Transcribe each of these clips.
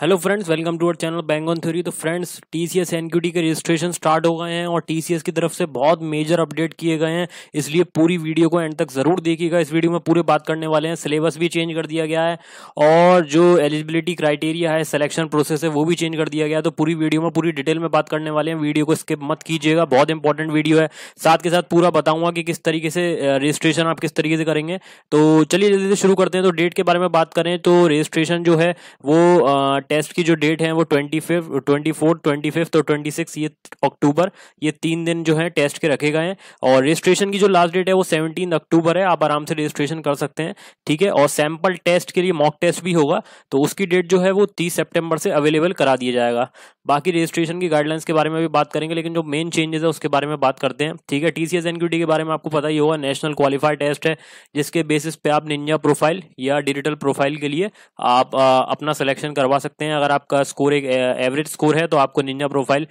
hello friends welcome to our channel bang on theory तो friends T C S N Q T के registration start हो गए हैं और टी सी एस की तरफ से बहुत मेजर अपडेट किए गए हैं इसलिए पूरी वीडियो को एंड तक ज़रूर देखिएगा इस वीडियो में पूरे बात करने वाले हैं सिलेबस भी चेंज कर दिया गया है और जो एलिजिबिलिटी क्राइटेरिया है सिलेक्शन प्रोसेस है वो भी चेंज कर दिया गया है तो पूरी वीडियो में पूरी डिटेल में बात करने वाले हैं वीडियो को स्किप मत कीजिएगा बहुत इंपॉर्टेंट वीडियो है साथ के साथ पूरा बताऊँगा कि किस तरीके से रजिस्ट्रेशन आप किस तरीके से करेंगे तो चलिए जल्दी से शुरू करते हैं तो डेट के बारे में बात करें तो रजिस्ट्रेशन जो है वो टेस्ट की जो डेट है वो twenty fifth twenty fourth twenty fifth और ट्वेंटी सिक्स ये अक्टूबर ये तीन दिन जो है टेस्ट के रखे गए हैं और रजिस्ट्रेशन की जो लास्ट डेट है वो सेवनटीन अक्टूबर है आप आराम से रजिस्ट्रेशन कर सकते हैं ठीक है और सैम्पल टेस्ट के लिए मॉक टेस्ट भी होगा तो उसकी डेट जो है वो तीस सेप्टेम्बर से अवेलेबल करा दिया जाएगा बाकी रजिस्ट्रेशन की गाइडलाइंस के बारे में भी बात करेंगे लेकिन जो मेन चेंजेस है उसके बारे में बात करते हैं ठीक है टी सी के बारे में आपको पता ही होगा नेशनल क्वालिफाइड टेस्ट है जिसके बेसिस पे आप निंजा प्रोफाइल या डिजिटल प्रोफाइल के लिए आप आ, अपना सिलेक्शन करवा सकते हैं अगर आपका स्कोर एक एवरेज स्कोर है तो आपको Ninja profile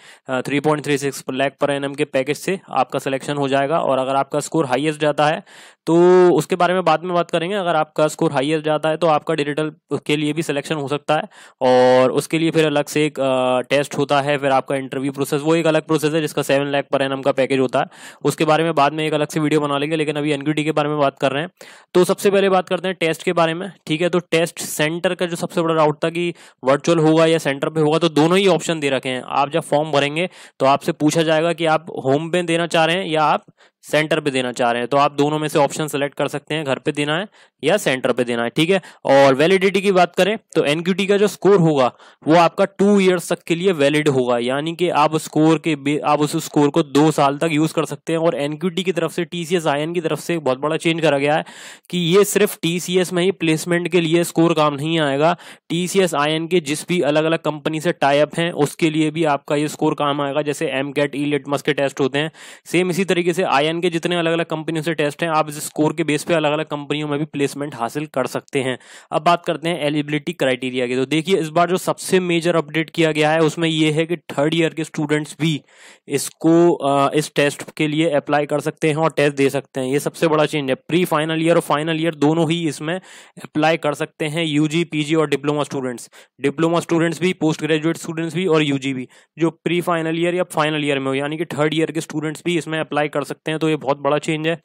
three point three six per annum के पैकेज से आपका सिलेक्शन हो जाएगा और अगर आपका स्कोर हाइएस्ट जाता है तो उसके बारे में बाद में बात करेंगे अगर आपका स्कोर हाइएस्ट जाता है तो आपका डिजिटल के लिए भी सिलेक्शन हो सकता है और उसके लिए फिर अलग से एक टेस्ट टेस्ट होता है फिर आपका इंटरव्यू प्रोसेस वो एक अलग प्रोसेस है जिसका सेवन लैक पर एन का पैकेज होता है उसके बारे में बाद में एक अलग से वीडियो बना लेंगे लेकिन अभी एनक्यूटी के बारे में बात कर रहे हैं तो सबसे पहले बात करते हैं टेस्ट के बारे में ठीक है तो टेस्ट सेंटर का जो सबसे बड़ा डाउट था कि वर्चुअल होगा या सेंटर पर होगा तो दोनों ही ऑप्शन दे रखे हैं आप जब फॉर्म भरेंगे तो आपसे पूछा जाएगा कि आप होम पे देना चाह रहे हैं या आप सेंटर पे देना चाह रहे हैं तो आप दोनों में से ऑप्शन सेलेक्ट कर सकते हैं घर पे देना है या सेंटर पे देना है ठीक है और वैलिडिटी की बात करें तो एनक्यूटी का जो स्कोर होगा वो आपका टू ईयर्स तक के लिए वैलिड होगा यानी कि आप स्कोर के आप उस स्कोर को दो साल तक यूज कर सकते हैं और एनक्यूटी की तरफ से टी सी की तरफ से बहुत बड़ा चेंज करा गया है कि ये सिर्फ टी में ही प्लेसमेंट के लिए स्कोर काम नहीं आएगा टी सी के जिस भी अलग अलग कंपनी से टाइप है उसके लिए भी आपका ये स्कोर काम आएगा जैसे एम कैट ई लिटमस के टेस्ट होते हैं सेम इसी तरीके से आई एन के जितने अलग अलग कंपनियों से टेस्ट हैं आप इस स्कोर के बेस पे अलग अलग कंपनियों में भी प्लेसमेंट हासिल कर सकते हैं अब बात करते हैं एलिजिबिलिटी क्राइटेरिया की तो देखिए इस बार जो सबसे मेजर अपडेट किया गया है उसमें यह है कि थर्ड ईयर के स्टूडेंट्स भी इसको इस टेस्ट के लिए अप्लाई कर सकते हैं और टेस्ट दे सकते हैं ये सबसे बड़ा चेंज है प्री फाइनल ईयर और फाइनल ईयर दोनों ही इसमें अप्लाई कर सकते हैं यू जी और डिप्लोमा स्टूडेंट्स डिप्लोमा स्टूडेंट्स भी पोस्ट ग्रेजुएट स्टूडेंट्स भी और यू भी जो प्री फाइनल ईयर या फाइनल ईयर में हो यानी कि थर्ड ईयर के स्टूडेंट्स भी इसमें अप्लाई कर सकते हैं हैं तो ये बहुत बड़ा चेंज है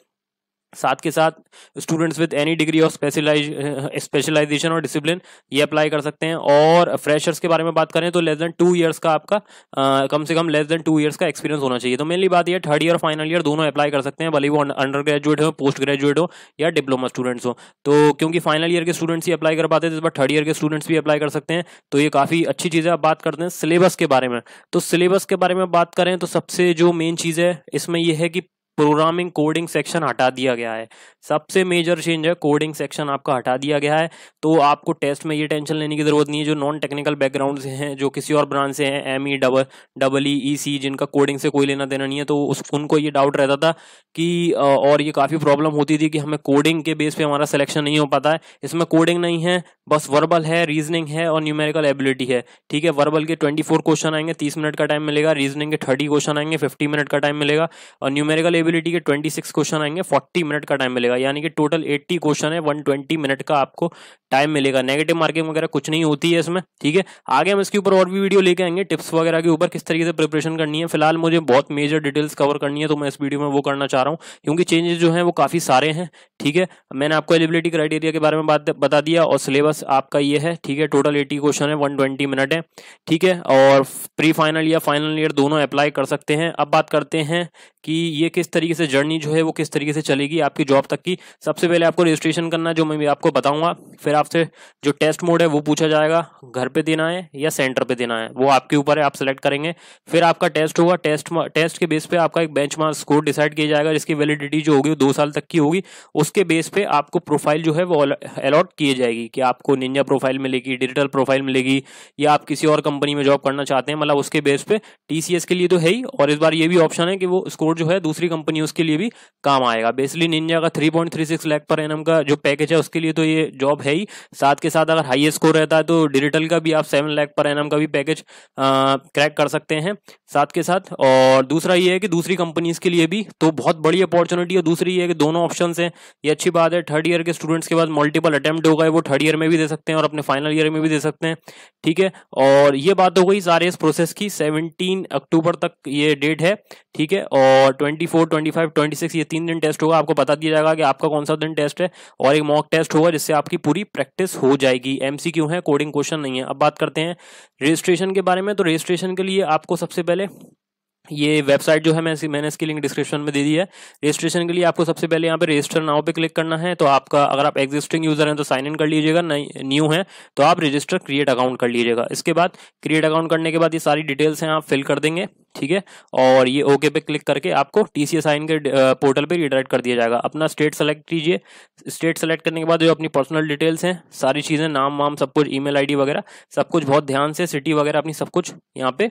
साथ के साथ students with any degree of specialise specialisation और डिसिप्लिन ये अप्लाई कर सकते हैं और फ्रेशर्स के बारे में बात करें तो लेस देन टू इयर्स का आपका आ, कम से कम लेस देन टू इयर्स का एक्सपीरियंस होना चाहिए तो मेनली बात ये थर्ड ईयर फाइनल ईयर दोनों अप्लाई कर सकते हैं भले वो अंडर ग्रेजुएट हो पोस्ट ग्रेजुएट हो या डिप्लोमा स्टूडेंट्स हो तो क्योंकि फाइनल ईयर के स्टूडेंट्स ही अप्लाई कर पाते हैं तो इस बार थर्ड ईयर के स्टूडेंट्स भी अप्लाई कर सकते हैं तो ये काफ़ी अच्छी चीज़ है अब बात करते हैं सिलेबस के बारे में तो सिलेबस के बारे में बात करें तो सबसे जो मेन चीज़ है इसमें यह है कि प्रोग्रामिंग कोडिंग सेक्शन हटा दिया गया है सबसे मेजर चेंज है कोडिंग सेक्शन आपका हटा दिया गया है तो आपको टेस्ट में ये टेंशन लेने की ज़रूरत नहीं है जो नॉन टेक्निकल बैकग्राउंड से हैं जो किसी और ब्रांच से हैं M E double double E E C जिनका कोडिंग से कोई लेना देना नहीं है तो उस उनको ये डाउट रहता था कि और ये काफ़ी प्रॉब्लम होती थी कि हमें कोडिंग के बेस पर हमारा सिलेक्शन नहीं हो पाता है इसमें कोडिंग नहीं है बस वर्बल है रीजनिंग है और न्यूमेरिकल एबिलिटी है ठीक है वर्बल के 24 क्वेश्चन आएंगे 30 मिनट का टाइम मिलेगा रीजनिंग के 30 क्वेश्चन आएंगे 50 मिनट का टाइम मिलेगा और न्यूमेरिकल एबिलिटी के 26 क्वेश्चन आएंगे 40 मिनट का टाइम मिलेगा यानी कि टोटल 80 क्वेश्चन है 120 मिनट का आपको टाइम मिलेगा नेगेटिव मार्किंग वगैरह कुछ नहीं होती है इसमें ठीक है आगे हम इसके ऊपर और भी वीडियो लेके आएंगे टिप्स वगैरह के ऊपर किस तरीके से प्रिपरेशन करनी है फिलहाल मुझे बहुत मेजर डिटेल्स कवर करनी है तो मैं इस वीडियो में वो करना चाह रहा हूँ क्योंकि चेंजेस जो है वो काफ़ी सारे हैं ठीक है मैंने आपको एलिबिलिटी क्राइटेरिया के बारे में बता दिया और सिलेबस सिलेबस आपका ये है ठीक है टोटल एटी क्वेश्चन है वन ट्वेंटी मिनट है ठीक है और प्री फाइनल या फाइनल ईयर दोनों अप्लाई कर सकते हैं अब बात करते हैं कि ये किस तरीके से जर्नी जो है वो किस तरीके से चलेगी आपकी जॉब तक की सबसे पहले आपको रजिस्ट्रेशन करना जो मैं आपको बताऊंगा फिर आपसे जो टेस्ट मोड है वो पूछा जाएगा घर पे देना है या सेंटर पे देना है वो आपके ऊपर है आप सेलेक्ट करेंगे फिर आपका टेस्ट होगा टेस्ट टेस्ट के बेस पे आपका एक बेंच स्कोर डिसाइड किया जाएगा जिसकी वैलिडिटी जो होगी वो दो साल तक की होगी उसके बेस पे आपको प्रोफाइल जो है वो अलॉट की जाएगी कि आप आपको निंजा प्रोफाइल मिलेगी डिजिटल प्रोफाइल मिलेगी या आप किसी और कंपनी में जॉब करना चाहते हैं मतलब उसके बेस पे टीसीएस के लिए तो है ही और इस बार ये भी ऑप्शन है कि वो स्कोर जो है दूसरी कंपनी उसके लिए भी काम आएगा बेसिकली निंजा का three point three six lakh per annum का जो पैकेज है उसके लिए तो ये जॉब है ही साथ के साथ अगर हाई स्कोर रहता है तो डिजिटल का भी आप सेवन लैख पर एन का भी पैकेज क्रैक कर सकते हैं साथ के साथ और दूसरा ये है कि दूसरी कंपनीज के लिए भी तो बहुत बड़ी अपॉर्चुनिटी है दूसरी ये है कि दोनों ऑप्शन है ये अच्छी बात है थर्ड ईयर के स्टूडेंट्स के बाद मल्टीपल अटैम्प्ट होगा वो थर्ड ईयर में भी दे सकते हैं और अपने फाइनल ईयर में भी दे सकते हैं ठीक है और ये बात हो गई सारे इस प्रोसेस की 17 अक्टूबर तक ये डेट है ठीक है और 24, 25, 26 ये तीन दिन टेस्ट होगा आपको बता दिया जाएगा कि आपका कौन सा दिन टेस्ट है और एक मॉक टेस्ट होगा जिससे आपकी पूरी प्रैक्टिस हो जाएगी एम है कोडिंग क्वेश्चन नहीं है अब बात करते हैं रजिस्ट्रेशन के बारे में तो रजिस्ट्रेशन के लिए आपको सबसे पहले ये वेबसाइट जो है मैं मैंने इसकी लिंक डिस्क्रिप्शन में दे दी है रजिस्ट्रेशन के लिए आपको सबसे पहले यहाँ पे रजिस्टर नाउ पे क्लिक करना है तो आपका अगर आप एग्जिस्टिंग यूज़र हैं तो साइन इन कर लीजिएगा न्यू है तो आप रजिस्टर क्रिएट अकाउंट कर लीजिएगा इसके बाद क्रिएट अकाउंट करने के बाद ये सारी डिटेल्स हैं आप फिल कर देंगे ठीक है और ये ओके पे क्लिक करके आपको टी सी साइन के पोर्टल पे रिडायरेक्ट कर दिया जाएगा अपना स्टेट सेलेक्ट कीजिए स्टेट सेलेक्ट करने के बाद जो अपनी पर्सनल डिटेल्स हैं सारी चीज़ें नाम वाम सब कुछ ईमेल आईडी वगैरह सब कुछ बहुत ध्यान से सिटी वगैरह अपनी सब कुछ यहाँ पे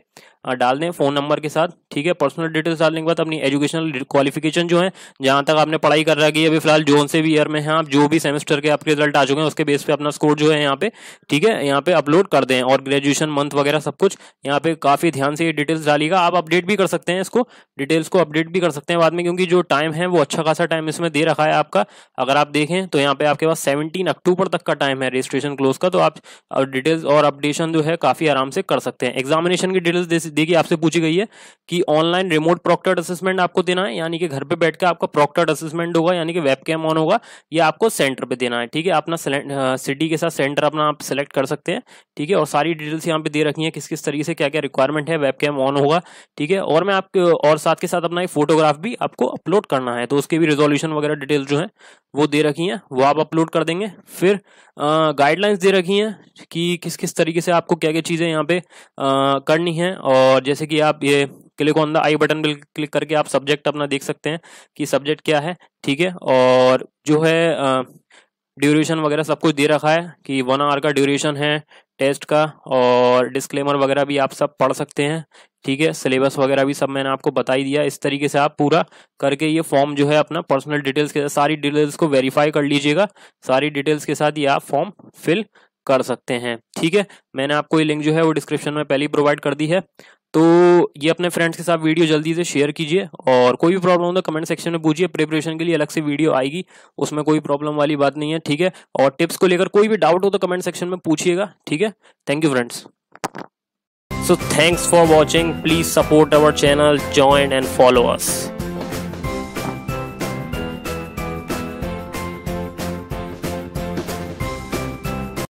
डाल दें फ़ोन नंबर के साथ ठीक है पर्सनल डिटेल्स डालने के बाद अपनी एजुकेशनल क्वालिफिकेशन जो है जहाँ तक आपने पढ़ाई कर रखी है अभी फिलहाल जोन से भी ईयर में हैं आप जो भी सेमेस्टर के आपके रिजल्ट आ चुके हैं उसके बेस पे अपना स्कोर जो है यहाँ पे ठीक है यहाँ पे अपलोड कर दें और ग्रेजुएशन मंथ वगैरह सब कुछ यहाँ पे काफ़ी ध्यान से ये डिटेल्स डालिएगा आप अपडेट भी कर सकते हैं इसको डिटेल्स को अपडेट भी कर सकते हैं बाद में क्योंकि जो टाइम है वो अच्छा खासा टाइम इसमें दे रखा है आपका अगर आप देखें तो यहाँ पे आपके पास सेवनटीन अक्टूबर तक का टाइम है रजिस्ट्रेशन क्लोज का तो आप डिटेल्स और अपडेशन जो है काफ़ी आराम से कर सकते हैं एग्जामिनेशन की डिटेल्स देखिए आपसे पूछी गई है कि ऑनलाइन रिमोट प्रोक्टर्ड असेसमेंट आपको देना है यानी कि घर पर बैठ कर आपका प्रोक्टर्ड असेसमेंट होगा यानी कि वेब कैम ऑन होगा या आपको सेंटर पर देना है ठीक है अपना सिटी के साथ सेंटर अपना आप सेलेक्ट कर सकते हैं ठीक है और सारी डिटेल्स यहाँ पे दे रखी है किस किस तरीके से क्या क्या रिक्वायरमेंट है वेब कैम ऑन होगा ठीक है और मैं आपके और साथ के साथ अपना एक फोटोग्राफ भी आपको अपलोड करना है तो उसके भी रेजोल्यूशन वगैरह डिटेल जो है वो दे रखी हैं वो आप अपलोड कर देंगे फिर गाइडलाइंस दे रखी हैं कि किस किस तरीके से आपको क्या क्या चीज़ें यहाँ पे करनी है और जैसे कि आप ये click on the I button पर क्लिक करके आप सब्जेक्ट अपना देख सकते हैं कि सब्जेक्ट क्या है ठीक है और जो है आ, ड्यूरेशन वगैरह सब कुछ दे रखा है कि वन आवर का ड्यूरेशन है टेस्ट का और डिस्क्लेमर वगैरह भी आप सब पढ़ सकते हैं ठीक है सिलेबस वगैरह भी सब मैंने आपको बता ही दिया इस तरीके से आप पूरा करके ये फॉर्म जो है अपना पर्सनल डिटेल्स के साथ सारी डिटेल्स को वेरीफाई कर लीजिएगा सारी डिटेल्स के साथ ये आप फॉर्म फिल कर सकते हैं ठीक है मैंने आपको ये लिंक जो है वो डिस्क्रिप्शन में पहले ही प्रोवाइड कर दी है तो ये अपने फ्रेंड्स के साथ वीडियो जल्दी से शेयर कीजिए और कोई भी प्रॉब्लम हो तो कमेंट सेक्शन में पूछिए प्रिपरेशन के लिए अलग से वीडियो आएगी उसमें कोई प्रॉब्लम वाली बात नहीं है ठीक है और टिप्स को लेकर कोई भी डाउट हो तो कमेंट सेक्शन में पूछिएगा ठीक है thank you friends so thanks for watching please support our channel join and follow us